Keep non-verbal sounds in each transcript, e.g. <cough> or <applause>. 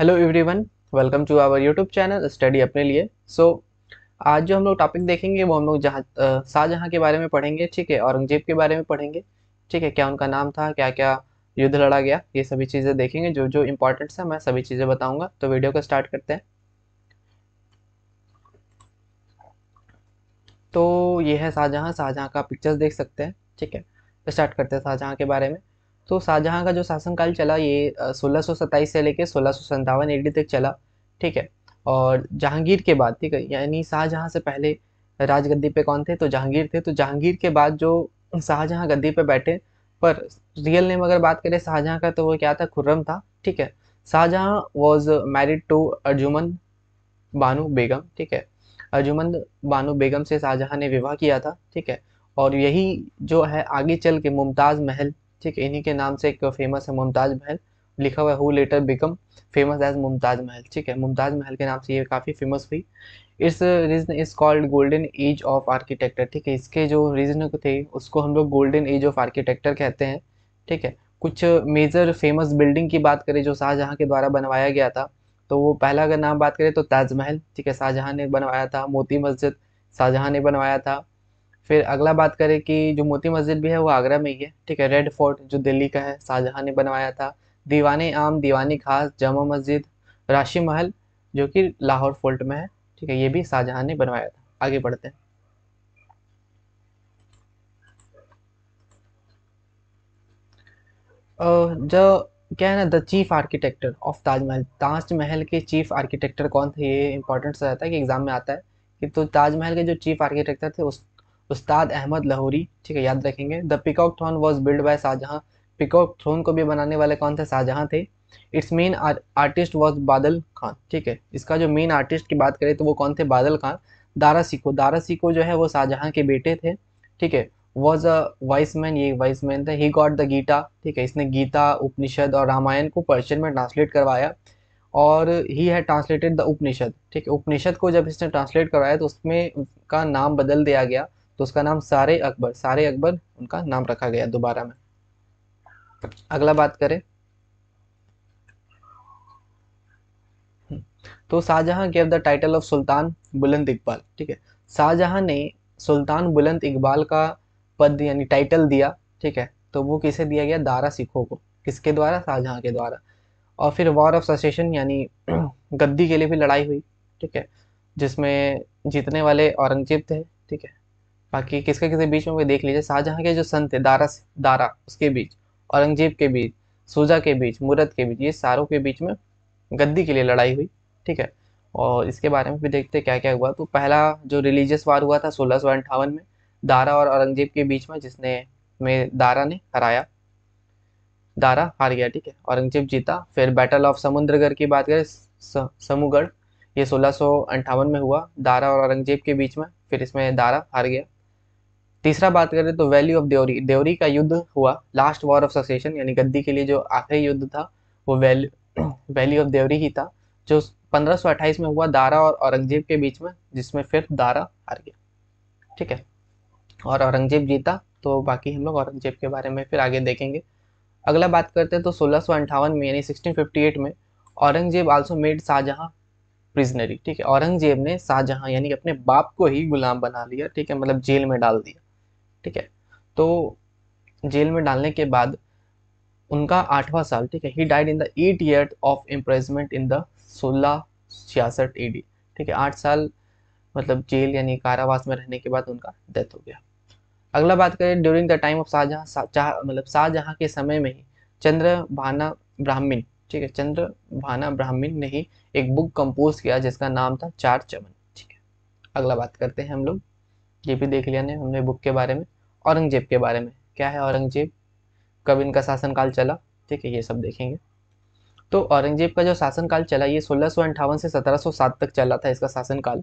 hello everyone welcome to our YouTube channel study अपने लिए सो so, आज जो हम लोग टॉपिक देखेंगे वो हम लोग जहाँ शाहजहाँ के बारे में पढ़ेंगे ठीक है औरंगजेब के बारे में पढ़ेंगे ठीक है क्या उनका नाम था क्या क्या युद्ध लड़ा गया ये सभी चीज़ें देखेंगे जो जो इम्पोर्टेंट्स है मैं सभी चीज़ें बताऊँगा तो वीडियो को स्टार्ट करते हैं तो ये है शाहजहाँ शाहजहाँ का पिक्चर्स देख सकते हैं ठीक है तो स्टार्ट करते हैं शाहजहाँ के बारे में तो शाहजहां का जो शासनकाल चला ये सोलह से लेकर सोलह सौ तक चला ठीक है और जहांगीर के बाद ठीक है यानी शाहजहां से पहले राजगद्दी पे कौन थे तो जहांगीर थे तो जहांगीर के बाद जो शाहजहां गद्दी पे बैठे पर रियल नेम अगर बात करें शाहजहां का तो वो क्या था खुर्रम था ठीक है Shahjahan was married to Arjumand Banu Begum ठीक है अर्जुमन बानु बेगम से शाहजहां ने विवाह किया था ठीक है और यही जो है आगे चल के मुमताज़ महल ठीक है इन्हीं के नाम से एक फेमस है मुमताज़ महल लिखा हुआ है who later become famous as Mumtaz Mahal ठीक है मुमताज़ महल के नाम से ये काफ़ी फेमस हुई इस reason is called golden age of architecture ठीक है इसके जो रीजन थे उसको हम लोग गोल्डन एज ऑफ आर्किटेक्चर कहते हैं ठीक है कुछ मेजर फेमस बिल्डिंग की बात करें जो शाहजहाँ के द्वारा बनवाया गया था तो वो पहला अगर नाम बात करें तो ताजमहल ठीक है शाहजहाँ ने बनवाया था मोती मस्जिद शाहजहाँ ने बनवाया था फिर अगला बात करें कि जो मोती मस्जिद भी है वो आगरा में ही है ठीक है रेड फोर्ट जो दिल्ली का है शाहजहाँ ने बनवाया था दीवाने आम दीवानी खास जामा मस्जिद राशि महल जो कि लाहौर फोर्ट में है ठीक है ये भी शाहजहाँ ने बनवाया था आगे बढ़ते हैं जो क्या है ना the chief architect of Taj Mahal Taj Mahal के चीफ आर्किटेक्टर कौन थे ये इंपॉर्टेंट सा रहता है कि एग्जाम में आता है कि तो ताजमहल के जो चीफ आर्किटेक्टर थे उस उस्ताद अहमद लाहौरी ठीक है याद रखेंगे the peacock throne was build by Shahjahan peacock throne को भी बनाने वाले कौन थे शाहजहाँ थे इट्स मेन आर्टिस्ट वॉज बादल खान ठीक है इसका जो मेन आर्टिस्ट की बात करें तो वो कौन थे बादल खान दारा सिको दारा सिको जो है वो शाहजहाँ के बेटे थे ठीक है वॉज अ वाइस मैन ये वाइस मैन थे ही गॉट द गीता ठीक है इसने गीता उपनिषद और रामायण को पर्शियन में ट्रांसलेट करवाया और ही है ट्रांसलेटेड द उपनिषद ठीक है उपनिषद को जब इसने ट्रांसलेट करवाया तो उसमें का नाम बदल दिया गया तो उसका नाम सारे अकबर सारे अकबर उनका नाम रखा गया दोबारा में अगला बात करें तो Shahjahan gave the title of Sultan Buland Iqbal ठीक है शाहजहां ने सुल्तान बुलंद इकबाल का पद यानी टाइटल दिया ठीक है तो वो किसे दिया गया दारा सिखों को किसके द्वारा शाहजहां के द्वारा और फिर वॉर ऑफ ससेशन यानी <clears throat> गद्दी के लिए भी लड़ाई हुई ठीक है जिसमें जीतने वाले औरंगजेब थे ठीक है बाकी किसके किसके बीच में वो देख लीजिए शाहजहां के जो सन थे दारा दारा उसके बीच औरंगजेब के बीच सूजा के बीच मुरत के बीच ये सारों के बीच में गद्दी के लिए लड़ाई हुई ठीक है और इसके बारे में भी देखते क्या क्या हुआ तो पहला जो रिलीजियस वार हुआ था सोलह सौ अंठावन में दारा और औरंगजेब के बीच में जिसने में दारा ने हराया दारा हार गया ठीक है औरंगजेब जीता फिर बैटल ऑफ समुद्रगढ़ की बात करें समूगढ़ ये सोलह में हुआ दारा और औरंगजेब के बीच में फिर इसमें दारा हार गया तीसरा बात करें तो वैली ऑफ देवरी देवरी का युद्ध हुआ लास्ट वॉर ऑफ ससेशन यानी गद्दी के लिए जो आखिरी युद्ध था वो वैली वैली ऑफ देवरी ही था जो 1528 में हुआ दारा और औरंगजेब के बीच में जिसमें फिर दारा हार गया ठीक है और औरंगजेब जीता तो बाकी हम लोग औरंगजेब के बारे में फिर आगे देखेंगे अगला बात करते हैं तो सोलह में यानी 1658 में Aurangzeb also made Shah Jahan prisoner ठीक है औरंगजेब ने शाहजहाँ यानी अपने बाप को ही गुलाम बना लिया ठीक है मतलब जेल में डाल दिया ठीक है तो जेल में डालने के बाद उनका आठवां साल ठीक है he died in the eight year of imprisonment in the सोलह छियासठ ए डी ठीक है आठ साल मतलब जेल यानी कारावास में रहने के बाद उनका डेथ हो गया अगला बात करें during the time of Shah Jahan मतलब शाहजहाँ के समय में ही चंद्र भाना ब्राह्मीण ठीक है चंद्र भाना ब्राह्मीण ने ही एक बुक कंपोज किया जिसका नाम था चार चमन ठीक है अगला बात करते हैं हम लोग ये भी देख लिया ने हमने बुक के बारे में औरंगजेब के बारे में क्या है औरंगजेब कब इनका शासनकाल चला ठीक है ये सब देखेंगे तो औरंगजेब का जो शासनकाल चला ये सोलह से 1707 तक चला था इसका शासनकाल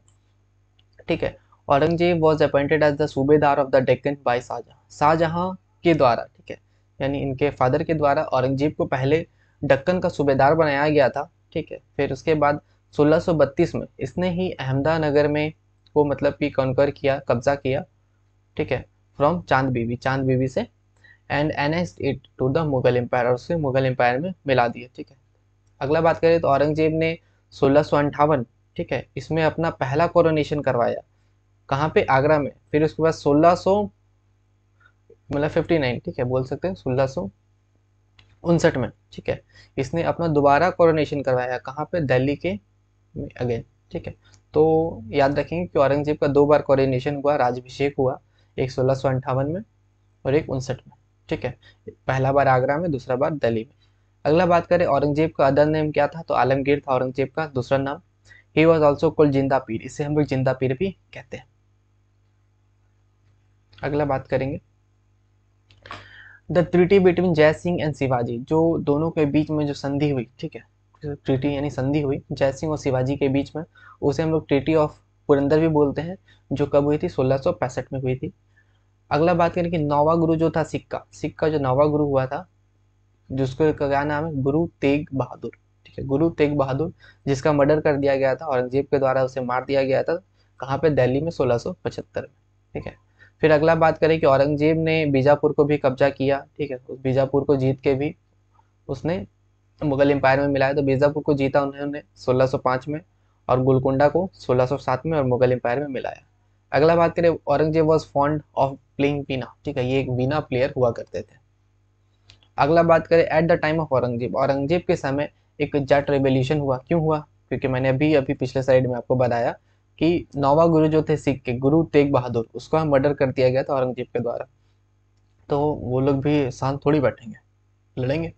ठीक है Aurangzeb was appointed as the subedar of the Deccan by Shah Jahan Shah Jahan के द्वारा ठीक है यानी इनके फादर के द्वारा औरंगजेब को पहले डक्कन का सूबेदार बनाया गया था ठीक है फिर उसके बाद 1632 में इसने ही अहमदानगर में को मतलब कि कॉन्कर किया कब्जा किया ठीक है फ्रॉम चांद बीवी चांद बीवी से and annexed it to the Mughal empire और उसे मुगल एम्पायर में मिला दिया ठीक है अगला बात करें तो औरंगजेब ने सोलह ठीक है इसमें अपना पहला कोरोनेशन करवाया कहाँ पे आगरा में फिर उसके बाद 1600 मतलब 59 ठीक है बोल सकते हैं सोलह सो उनसठ में ठीक है इसने अपना दोबारा कोरोनेशन करवाया कहाँ पे दिल्ली के अगेन ठीक है तो याद रखेंगे कि औरंगजेब का दो बार कोरोनेशन हुआ राजभिषेक हुआ एक सोलह अंठावन में और एक उनसठ में ठीक है पहला बार आगरा में दूसरा बार दिल्ली में अगला बात करें औरंगजेब का अदर नेम क्या था तो आलमगीर था औरंगजेब का दूसरा नाम ही वॉज ऑल्सो कुल जिंदा पीर इसे हम लोग जिंदा पीर भी कहते हैं अगला बात करेंगे द ट्रिटी बिटवीन जय सिंह एंड शिवाजी जो दोनों के बीच में जो संधि हुई ठीक है ट्रिटी यानी संधि हुई जय सिंह और शिवाजी के बीच में उसे हम लोग ट्रिटी ऑफ पुरंदर भी बोलते हैं जो कब हुई थी सोलह में हुई थी अगला बात करें कि नवा गुरु जो था सिख का सिख का जो नौवा गुरु हुआ था जिसको क्या नाम है गुरु तेग बहादुर ठीक है गुरु तेग बहादुर जिसका मर्डर कर दिया गया था औरंगजेब के द्वारा उसे मार दिया गया था कहाँ पे दिल्ली में पचहत्तर में ठीक है फिर अगला बात करें कि औरंगजेब ने बीजापुर को भी कब्जा किया ठीक है उस बीजापुर को जीत के भी उसने मुगल एम्पायर में मिलाया तो बीजापुर को जीता उन्होंने 1605 में और गुलकुंडा को 1607 में और मुगल एम्पायर में मिलाया अगला बात करें Aurangzeb was fond of playing veena ठीक है ये एक बीना प्लेयर हुआ करते थे अगला बात करें at the time of Aurangzeb Aurangzeb के समय एक जट रेवोल्यूशन हुआ क्यों हुआ क्योंकि मैंने अभी अभी पिछले साइड में आपको बताया कि नौवा गुरु जो थे सिख के गुरु तेग बहादुर उसका मर्डर कर दिया गया था औरंगजेब के द्वारा तो वो लोग भी शांत थोड़ी बैठेंगे लड़ेंगे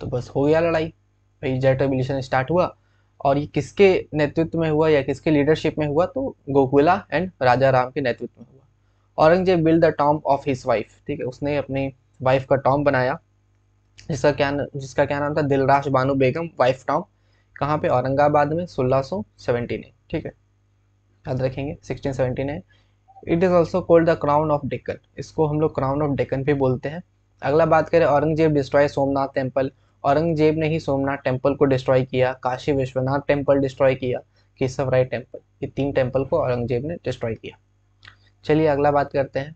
तो बस हो गया लड़ाई भाई जट रेवल्यूशन स्टार्ट हुआ और ये किसके नेतृत्व में हुआ या किसके लीडरशिप में हुआ तो गोकुला एंड राजा राम के नेतृत्व में हुआ Aurangzeb build the tomb of his wife ठीक है उसने अपनी वाइफ का टॉम बनाया जिसका क्या जिसका क्या नाम था दिलराज बानो बेगम वाइफ टॉम कहाँ पे औरंगाबाद में सोलह सौ सेवेंटी नाइन ठीक है याद रखेंगे sixteen seventy nine it is also called the crown of Deccan इसको हम लोग क्राउन ऑफ डेक्कन भी बोलते हैं अगला बात करें औरंगजेब डिस्ट्रॉय सोमनाथ टेम्पल औरंगजेब ने ही सोमनाथ टेम्पल को डिस्ट्रॉय किया काशी विश्वनाथ टेम्पल डिस्ट्रॉय किया केशव राय टेम्पल ये तीन टेम्पल को औरंगजेब ने डिस्ट्रॉय किया चलिए अगला बात करते हैं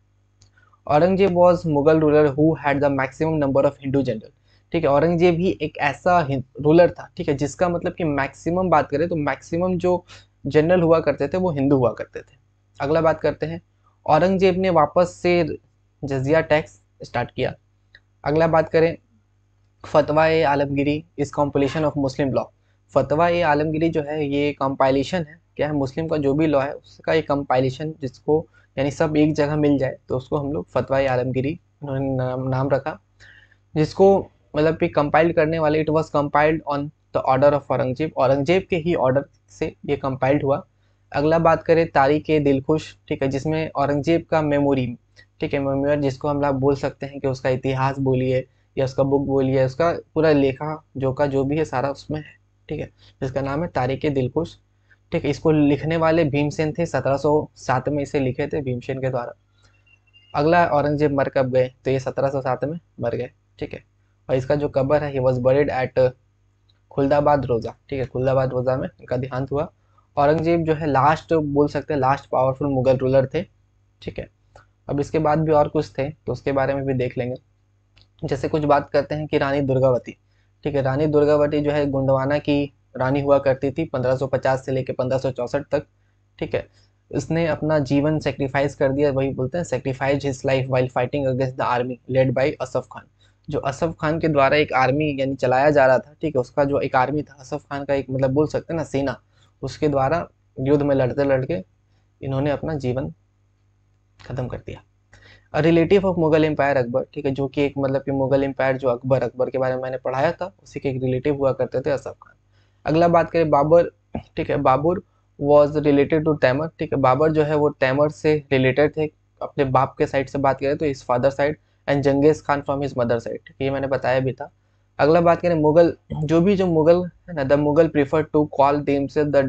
Aurangzeb was Mughal ruler who had the maximum number of Hindu general ठीक है औरंगजेब ही एक ऐसा रूलर था ठीक है जिसका मतलब कि मैक्सिमम बात करें तो मैक्सिमम जो जनरल हुआ करते थे वो हिंदू हुआ करते थे अगला बात करते हैं औरंगजेब ने वापस से जजिया टैक्स स्टार्ट किया अगला बात करें फतवा आलमगिरी इस कॉम्पिलेशन ऑफ मुस्लिम लॉ फतवा ए आलमगिरी जो है ये कंपाइलेशन है क्या है मुस्लिम का जो भी लॉ है उसका ये कंपाइलेशन जिसको यानी सब एक जगह मिल जाए तो उसको हम लोग फतवा आलमगिरी उन्होंने नाम रखा जिसको मतलब कि कंपाइल करने वाले it was compiled on the order of Aurangzeb Aurangzeb के ही ऑर्डर से ये कंपाइल्ड हुआ अगला बात करें तारीख दिलखुश ठीक है जिसमें औरंगजेब का मेमोरी ठीक है मेमोरी जिसको हम लोग बोल सकते हैं कि उसका इतिहास बोलिए या उसका बुक बोलिए उसका पूरा लेखा जो का जो भी है सारा उसमें है ठीक है जिसका नाम है तारीख दिलकुश ठीक है इसको लिखने वाले भीमसेन थे 1707 में इसे लिखे थे भीमसेन के द्वारा अगला औरंगजेब मर कब गए तो ये 1707 में मर गए ठीक है और इसका जो कबर है he was buried at Khuldabad Roza ठीक है खुलदाबाद रोज़ा में इनका देहांत हुआ औरंगजेब जो है लास्ट बोल सकते हैं लास्ट पावरफुल मुगल रूलर थे ठीक है अब इसके बाद भी और कुछ थे तो उसके बारे में भी देख लेंगे जैसे कुछ बात करते हैं कि रानी दुर्गावती ठीक है रानी दुर्गावती जो है गुंडवाना की रानी हुआ करती थी 1550 से लेकर पंद्रह तक ठीक है इसने अपना जीवन सेक्रीफाइस कर दिया वही बोलते हैं sacrifice his life while fighting against the army led by Asaf Khan जो असफ खान के द्वारा एक आर्मी यानी चलाया जा रहा था ठीक है उसका जो एक आर्मी था असफ खान का एक मतलब बोल सकते हैं ना सेना उसके द्वारा युद्ध में लड़ते लड़के इन्होंने अपना जीवन खत्म कर दिया relative of Mughal empire Akbar ठीक है जो कि एक मतलब कि मुगल एम्पायर जो अकबर अकबर के बारे में मैंने पढ़ाया था उसी के एक रिलेटिव हुआ करते थे असफ खान अगला बात करें बाबर ठीक है Babur was related to Timur ठीक है बाबर जो है वो तैमर से रिलेटेड थे अपने बाप के साइड से बात करें तो इस father side and Genghis Khan from his mother side ये मैंने बताया भी था अगला बात करें मुगल जो भी जो मुगल है ना the Mughal prefer to call themselves the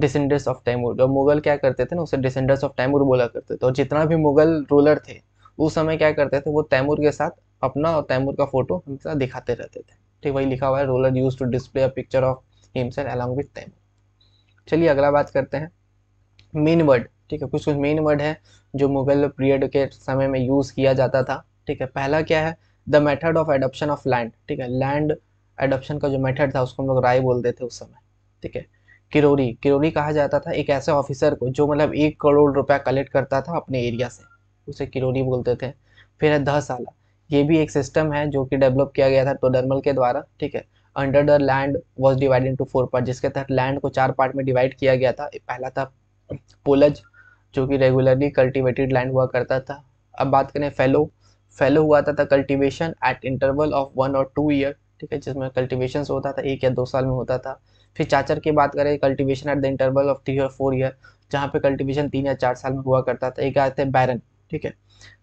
descendants of Timur जो मुगल क्या करते थे ना उसे डिसेंडर्स ऑफ तैमूर बोला करते थे और जितना भी मुगल रूलर थे उस समय क्या करते थे वो तैमूर के साथ अपना और तैमूर का फोटो हमेशा दिखाते रहते थे ठीक वही लिखा हुआ है ruler use to display a picture of himself along with Timur चलिए अगला बात करते हैं मेन वर्ड ठीक है कुछ कुछ मेन वर्ड है जो मुगल पीरियड के समय में यूज़ किया जाता था ठीक है पहला क्या है the method of adoption of land ठीक है लैंड एडप्शन का जो मेथड था उसको हम लोग राय बोलते थे उस समय ठीक है किरोरी किरोरी कहा जाता था एक ऐसे ऑफिसर को जो मतलब एक करोड़ रुपया कलेक्ट करता था अपने एरिया से उसे किरोरी बोलते थे फिर है दस साला ये भी एक सिस्टम है जो कि डेवलप किया गया था टोडरमल तो के द्वारा ठीक है under the land was divide to four part जिसके तहत लैंड को चार पार्ट में डिवाइड किया गया था पहला था पोलज जो कि रेगुलरली कल्टिवेटेड लैंड हुआ करता था अब बात करें फेलो फेलो हुआ था, था cultivation at interval of one और टू ईयर ठीक है जिसमें कल्टिवेशन होता था एक या दो साल में होता था फिर चाचर की बात करें cultivation at the interval of three और फोर ईयर जहाँ पे कल्टीवेशन तीन या चार साल में हुआ करता था एक आते हैं बैरन ठीक है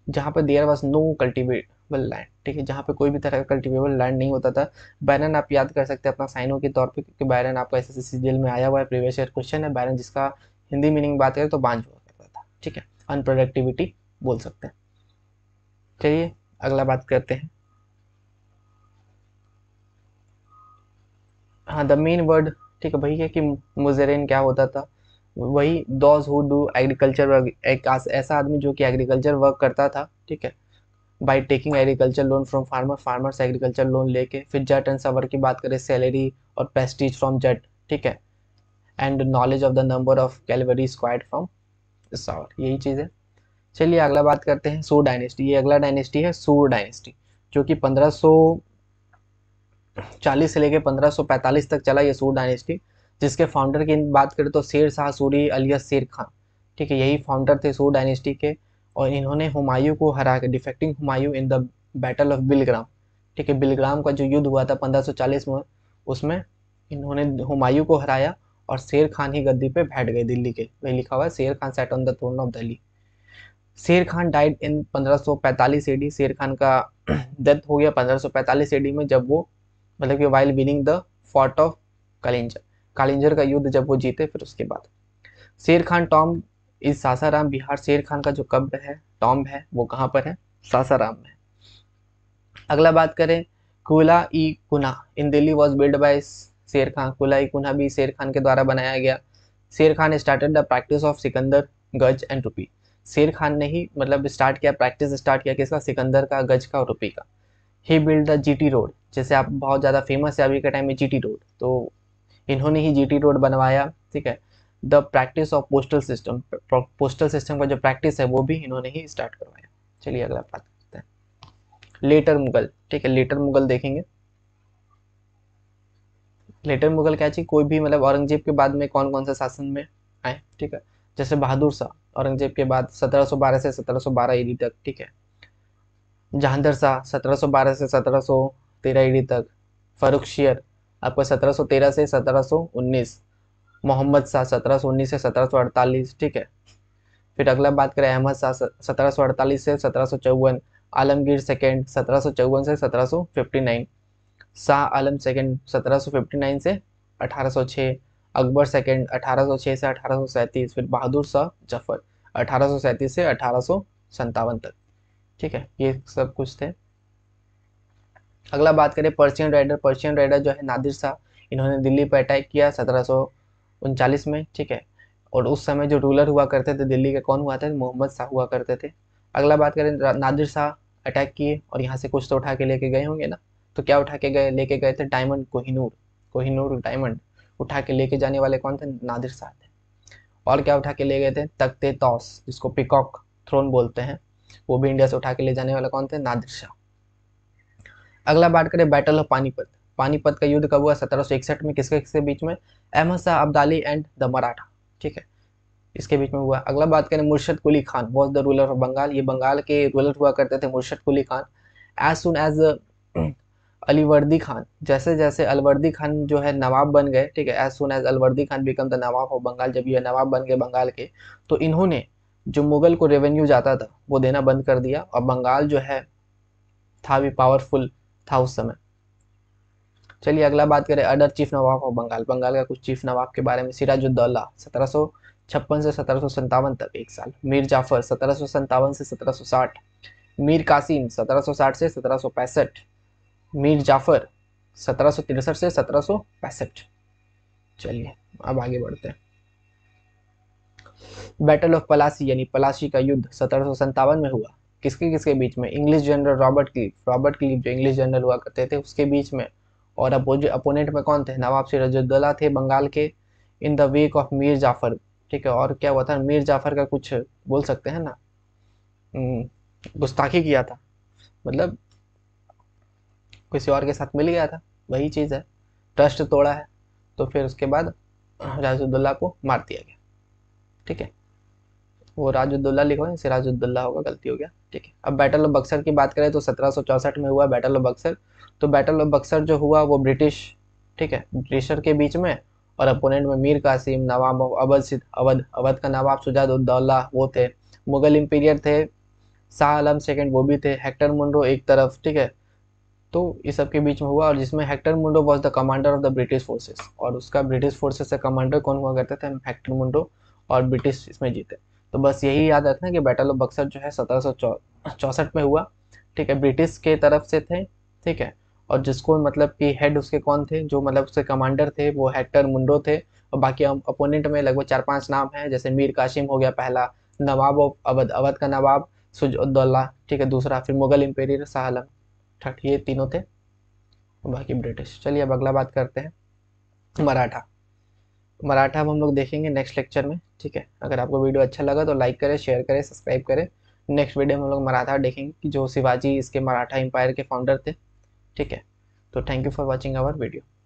जहाँ पे there was no cultivable land ठीक है जहाँ पे कोई भी तरह का कल्टिवेबल लैंड नहीं होता था बैरन आप याद कर सकते हैं अपना साइनों के तौर पर क्योंकि बैरन आपका एस एस सी में आया हुआ है प्रीवियस ईयर क्वेश्चन है बैरन जिसका हिंदी मीनिंग बात करें तो बांझ हुआ करता था ठीक है अनप्रोडक्टिविटी बोल सकते हैं चलिए अगला बात करते हैं हाँ द मेन वर्ड ठीक है वही है कि मुजरेन क्या होता था वही those who do agriculture work एक ऐसा आदमी जो कि एग्रीकल्चर वर्क करता था ठीक है by taking agriculture loan from farmer farmers agriculture loan लेके फिर जट एंड सवर की बात करें सैलरी और प्रेस्टीज फ्रॉम जट ठीक है and knowledge of the number of cavalry squad from sawar यही चीज़ है चलिए अगला बात करते हैं सूर डायनेस्टी ये अगला डायनेस्टी है सूर डायनेस्टी जो कि पंद्रह सौ चालीस से लेकर पंद्रह सौ पैंतालीस तक चला ये सूर डायनेस्टी जिसके फाउंडर की बात करें तो शेर शाह सूरी अलिया शेर खान ठीक है यही फाउंडर थे सूर डायनेस्टी के और इन्होंने हुमायूं को हरा के defeating Humayun in the battle of Bilgram ठीक है बिलग्राम का जो युद्ध हुआ था 1540 में उसमें इन्होंने हुमायूं को हराया और शेर खान ही गद्दी पे बैठ गए दिल्ली के वही लिखा हुआ है Sher Khan sat on the throne of Delhi Sher Khan died in 1545 AD शेर खान का डेथ <clears throat> हो गया 1545 एडी में जब वो मतलब कि while winning the fort of Kalinjar Kalinjar का युद्ध जब वो जीते फिर उसके बाद शेर खान टॉम इज सासाराम बिहार शेर खान का जो कब्र है टॉम है वो कहाँ पर है सासाराम में अगला बात करें Qila i Kuhna in Delhi was build by Sher Khan कुला ई कुना भी शेर खान के द्वारा बनाया गया Sher Khan started the practice of Sikandar gaz and रुपी शेर खान ने ही मतलब स्टार्ट किया प्रैक्टिस स्टार्ट किया किसका सिकंदर का गज का और रुपी का he build the G road जैसे आप बहुत ज़्यादा फेमस है अभी के टाइम में जी रोड तो इन्होंने ही जी रोड बनवाया ठीक है the practice of postal system postal system का जो प्रैक्टिस है वो भी इन्होंने ही स्टार्ट करवाया चलिए अगला बात करते हैं लेटर मुगल ठीक है लेटर मुगल देखेंगे लेटर मुगल क्या चाहिए कोई भी मतलब औरंगजेब के बाद में कौन कौन से शासन में आए ठीक है जैसे बहादुर शाह औरंगजेब के बाद 1712 से 1712 सौ तक ठीक है जहांदर शाह बारह से 1713 ईडी तक फ़ारूक शेर आपका 1713 से 1719 मोहम्मद शाह उन्नीस से अड़तालीस ठीक है फिर अगला बात करें अहमद शाह अड़तालीस से सत्रह आलमगीर सेकेंड सत्रह से nine Shah Alam second nine से 1806 अकबर सेकेंड 1806 से अठारह फिर बहादुर शाह जफर अठारह से अठारह तक ठीक है ये सब कुछ थे अगला बात करें पर्शियन राइडर पर्शियन राइडर जो है नादिर शाह इन्होंने दिल्ली पर अटैक किया सत्रह में ठीक है और उस समय जो रूलर हुआ करते थे दिल्ली के कौन हुआ थे मोहम्मद शाह हुआ करते थे अगला बात करें नादिर शाह अटैक किए और यहाँ से कुछ तो उठा के लेके गए होंगे ना तो क्या उठा के गए लेके गए थे डायमंड कोहिनूर कोहिनूर डायमंड उठा के लेके जाने वाले कौन थे नादिर शाह थे और क्या उठा के ले गए थे तख्ते तोस जिसको पिकॉक थ्रोन बोलते हैं वो भी इंडिया से उठा के ले जाने वाला कौन थे नादिर शाह अगला बात करें बैटल ऑफ पानीपत पानीपत का युद्ध कब हुआ सत्रह में किसके किसके बीच में अहमद शाह अब्दाली एंड द मराठा ठीक है इसके बीच में हुआ अगला बात करें Murshid Quli Khan was the ruler of Bengal ये बंगाल के रूलर हुआ करते थे Murshid Quli Khan as soon as Alivardi Khan जैसे जैसे अलवर्दी खान जो है नवाब बन गए ठीक है as soon as Alivardi Khan become the nawab of Bengal जब ये नवाब बन गए बंगाल के तो इन्होंने जो मुगल को रेवेन्यू जाता था वो देना बंद कर दिया और बंगाल जो है था भी पावरफुल था उस समय चलिए अगला बात करें other chief nawab of Bengal Bengal का कुछ चीफ नवाब के बारे में सिराजुद्दौला सत्रह छप्पन से सत्रह सत्तावन तक एक साल मीर जाफर सत्रह सत्तावन से सत्रह साठ मीर कासिम सत्रह साठ से सत्रह सौ पैंसठ मीर जाफर सत्रह तिरसठ से सत्रह पैंसठ चलिए अब आगे बढ़ते हैं बैटल ऑफ पलासी यानी पलासी का युद्ध सत्रह में हुआ किसके किसके बीच में English general Robert Clive Robert Clive जो इंग्लिश जनरल हुआ करते थे उसके बीच में और अपोनेंट में कौन थे नवाब सिराजुद्दौला थे बंगाल के in the wake of Mir Jafar ठीक है और क्या हुआ था मीर जाफर का कुछ बोल सकते हैं ना हम्म, गुस्ताखी किया था मतलब किसी और के साथ मिल गया था वही चीज़ है ट्रस्ट तोड़ा है तो फिर उसके बाद राजुद्दुल्ला को मार दिया गया ठीक है वो राजुद्दुल्ला लिखो सिराजुद्दुल्ला होगा गलती हो गया ठीक है अब बैटल ऑफ बक्सर की बात करें तो सत्रह में हुआ बैटल ऑफ बक्सर तो बैटल ऑफ बक्सर जो हुआ वो ब्रिटिश ठीक है ब्रिटिशर के बीच में और अपोनेंट में मीर कासिम नवाब अवध सिद्ध अवध अवध का नवाब सुजादुद्दौला वो थे मुगल इम्पीरियर थे शाह आलम सेकेंड वो भी थे हेक्टर मुंडो एक तरफ ठीक है तो इस सब के बीच में हुआ और जिसमें Hector Munro was the commander of the British forces और उसका ब्रिटिश फोर्सेस का कमांडर कौन हुआ करते थे हेक्टर मुंडो और ब्रिटिश इसमें जीते तो बस यही याद रखना कि बैटल ऑफ बक्सर जो है सत्रह चौसठ में हुआ ठीक है ब्रिटिश के तरफ से थे ठीक है और जिसको मतलब कि हेड उसके कौन थे जो मतलब उसके कमांडर थे वो हेक्टर मुंडो थे और बाकी अपोनेंट में लगभग चार पांच नाम हैं जैसे मीर काशिम हो गया पहला नवाब ऑफ अवध अवध का नवाब सुजुद्दौला ठीक है दूसरा फिर मुगल इम्पेरियर शाहलम ठीक ये तीनों थे बाकी ब्रिटिश चलिए अब अगला बात करते हैं मराठा मराठा हम लोग देखेंगे नेक्स्ट लेक्चर में ठीक है अगर आपको वीडियो अच्छा लगा तो लाइक करें शेयर करें सब्सक्राइब करें नेक्स्ट वीडियो में हम लोग मराठा देखेंगे कि जो शिवाजी इसके मराठा एम्पायर के फाउंडर थे ठीक है तो thank you for watching our video